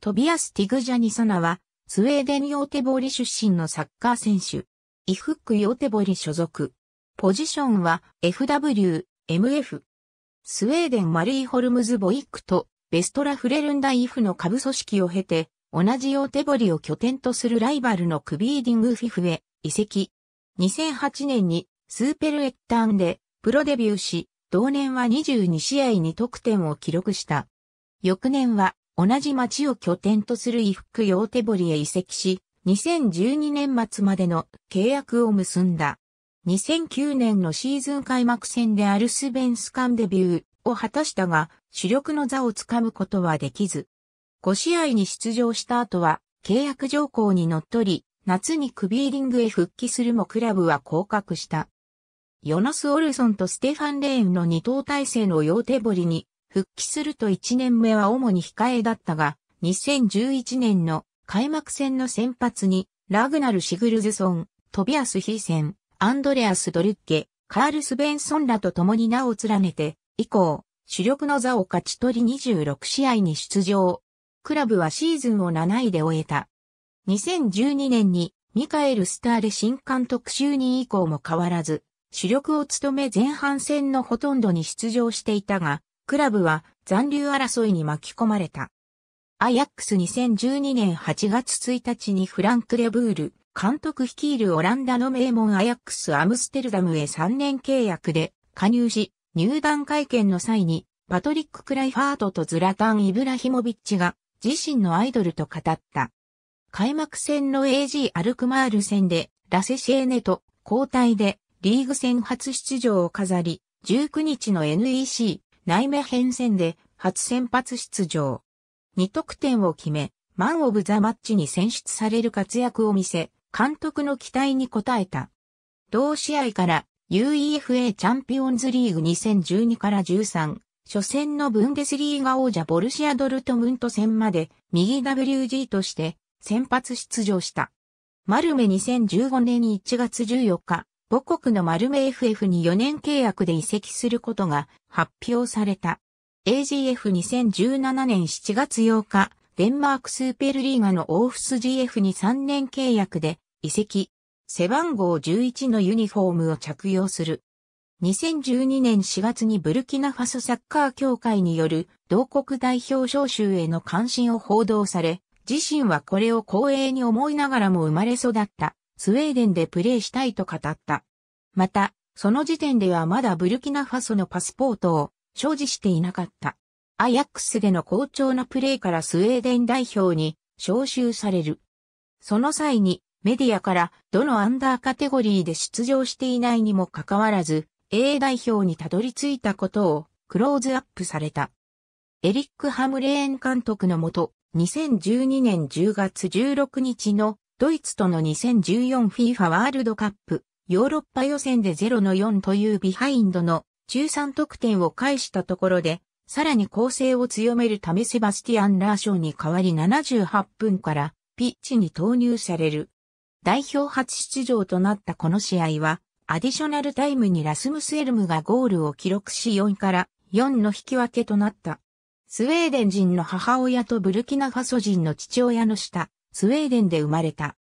トビアス・ティグジャニソナは、スウェーデン・ヨーテボリ出身のサッカー選手。イフック・ヨーテボリ所属。ポジションは FW、MF。スウェーデン・マリー・ホルムズ・ボイックとベストラ・フレルンダ・イフの下部組織を経て、同じヨーテボリを拠点とするライバルのクビーディング・フィフへ移籍。2008年にスーペルエッタンでプロデビューし、同年は22試合に得点を記録した。翌年は同じ町を拠点とする伊福用手堀へ移籍し、2012年末までの契約を結んだ。2009年のシーズン開幕戦でアルスベンスカンデビューを果たしたが、主力の座をつかむことはできず。5試合に出場した後は、契約条項にのっとり、夏にクビーリングへ復帰するもクラブは降格した。ヨナス・オルソンとステファン・レーンの二等体制の両手堀に復帰すると1年目は主に控えだったが、2011年の開幕戦の先発に、ラグナル・シグルズソン、トビアス・ヒーセン、アンドレアス・ドルッケ、カール・スベンソンらと共に名を連ねて、以降、主力の座を勝ち取り26試合に出場。クラブはシーズンを7位で終えた。2012年にミカエル・スターレ新監督就任以降も変わらず、主力を務め前半戦のほとんどに出場していたが、クラブは残留争いに巻き込まれた。アヤックス2012年8月1日にフランク・レブール、監督率いるオランダの名門アヤックス・アムステルダムへ3年契約で加入し、入団会見の際に、パトリック・クライファートとズラタン・イブラヒモビッチが自身のアイドルと語った。開幕戦の AG アルクマール戦でラセシエネと交代でリーグ戦初出場を飾り、19日の NEC 内目編戦で初先発出場。2得点を決め、マン・オブ・ザ・マッチに選出される活躍を見せ、監督の期待に応えた。同試合から UEFA チャンピオンズリーグ2012から13、初戦のブンデスリーガ王者ボルシア・ドルトムント戦まで右 WG として先発出場した。マルメ2015年1月14日、母国の丸目 FF に4年契約で移籍することが発表された。AGF2017 年7月8日、デンマークスーペルリーガのオーフス GF に3年契約で移籍。背番号11のユニフォームを着用する。2012年4月にブルキナファソサッカー協会による同国代表招集への関心を報道され、自身はこれを光栄に思いながらも生まれ育ったスウェーデンでプレーしたいと語った。また、その時点ではまだブルキナファソのパスポートを所持していなかった。アヤックスでの好調なプレーからスウェーデン代表に招集される。その際にメディアからどのアンダーカテゴリーで出場していないにもかかわらず A 代表にたどり着いたことをクローズアップされた。エリック・ハムレーン監督のもと、2012年10月16日のドイツとの 2014FIFA ワールドカップ、ヨーロッパ予選で0の4というビハインドの中3得点を返したところで、さらに攻勢を強めるためセバスティアン・ラーショーに代わり78分からピッチに投入される。代表初出場となったこの試合は、アディショナルタイムにラスムスエルムがゴールを記録し4から4の引き分けとなった。スウェーデン人の母親とブルキナファソ人の父親の下、スウェーデンで生まれた。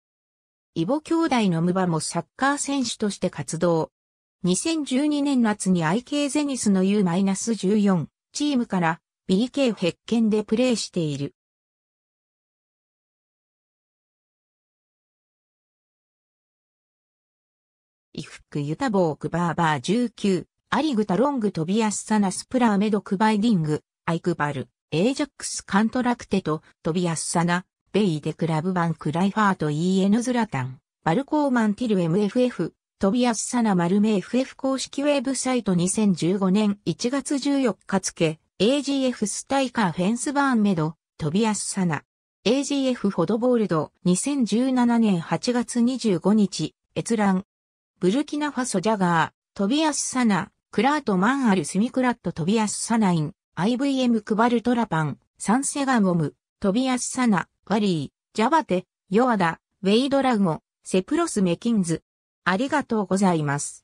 イボ兄弟のムバもサッカー選手として活動。2012年夏に IK ゼニスの U-14 チームから BK ヘッケンでプレーしている。イフックユタボークバーバー19、アリグタロングトビアスサナスプラーメドクバイディング、アイクバル、エージャックスカントラクテとトビアスサナ、ベイデクラブバンクライファート EN ズラタン、バルコーマンティル MFF、トビアスサナマルメ FF 公式ウェブサイト2015年1月14日付、AGF スタイカーフェンスバーンメド、トビアスサナ。AGF フォドボールド2017年8月25日、閲覧。ブルキナファソジャガー、トビアスサナ、クラートマンアルスミクラットトビアスサナイン、IVM クバルトラパン、サンセガモム、トビアスサナ、ワリー、ジャバテ、ヨアダ、ウェイドラゴ、セプロスメキンズ。ありがとうございます。